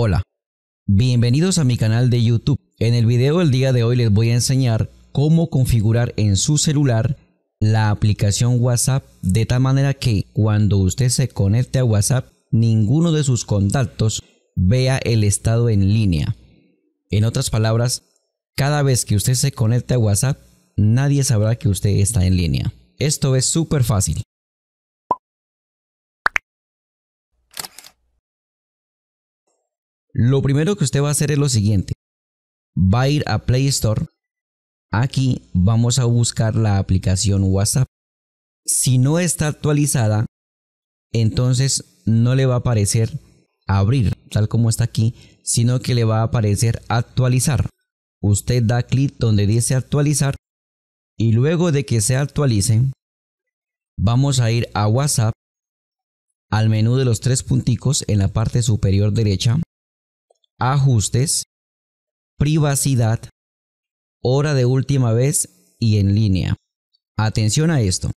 Hola, bienvenidos a mi canal de YouTube. En el video del día de hoy les voy a enseñar cómo configurar en su celular la aplicación WhatsApp de tal manera que cuando usted se conecte a WhatsApp ninguno de sus contactos vea el estado en línea. En otras palabras, cada vez que usted se conecte a WhatsApp nadie sabrá que usted está en línea. Esto es súper fácil. Lo primero que usted va a hacer es lo siguiente. Va a ir a Play Store. Aquí vamos a buscar la aplicación WhatsApp. Si no está actualizada, entonces no le va a aparecer abrir, tal como está aquí, sino que le va a aparecer actualizar. Usted da clic donde dice actualizar y luego de que se actualice, vamos a ir a WhatsApp, al menú de los tres punticos en la parte superior derecha ajustes, privacidad, hora de última vez y en línea. Atención a esto.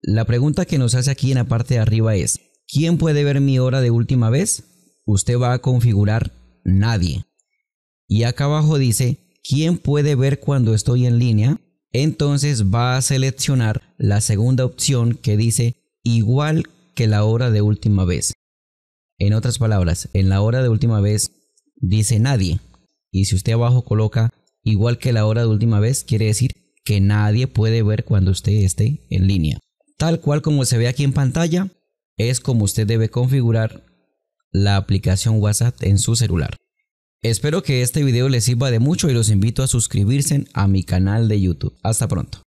La pregunta que nos hace aquí en la parte de arriba es, ¿quién puede ver mi hora de última vez? Usted va a configurar nadie. Y acá abajo dice, ¿quién puede ver cuando estoy en línea? Entonces va a seleccionar la segunda opción que dice igual que la hora de última vez. En otras palabras, en la hora de última vez dice nadie. Y si usted abajo coloca igual que la hora de última vez, quiere decir que nadie puede ver cuando usted esté en línea. Tal cual como se ve aquí en pantalla, es como usted debe configurar la aplicación WhatsApp en su celular. Espero que este video les sirva de mucho y los invito a suscribirse a mi canal de YouTube. Hasta pronto.